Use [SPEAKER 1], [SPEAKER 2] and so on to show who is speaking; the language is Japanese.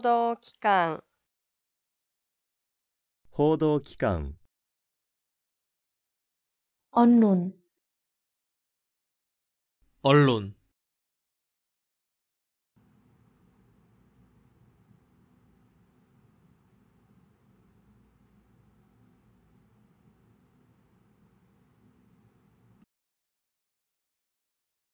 [SPEAKER 1] 報道機関
[SPEAKER 2] 報道機関
[SPEAKER 3] 언론
[SPEAKER 2] 언론